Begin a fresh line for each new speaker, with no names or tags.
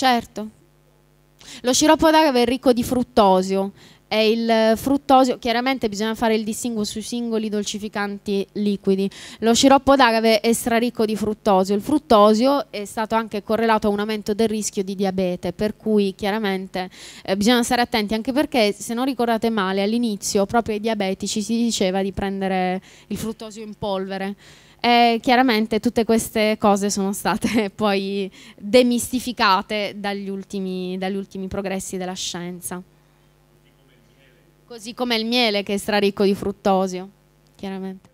certo. Lo sciroppo d'agave è ricco di fruttosio, è il eh, fruttosio, chiaramente bisogna fare il distinguo sui singoli dolcificanti liquidi. Lo sciroppo d'agave è straricco di fruttosio, il fruttosio è stato anche correlato a un aumento del rischio di diabete, per cui chiaramente eh, bisogna stare attenti anche perché se non ricordate male all'inizio proprio ai diabetici si diceva di prendere il fruttosio in polvere. E chiaramente tutte queste cose sono state poi demistificate dagli ultimi, dagli ultimi progressi della scienza. Così come il miele che è straricco di fruttosio, chiaramente.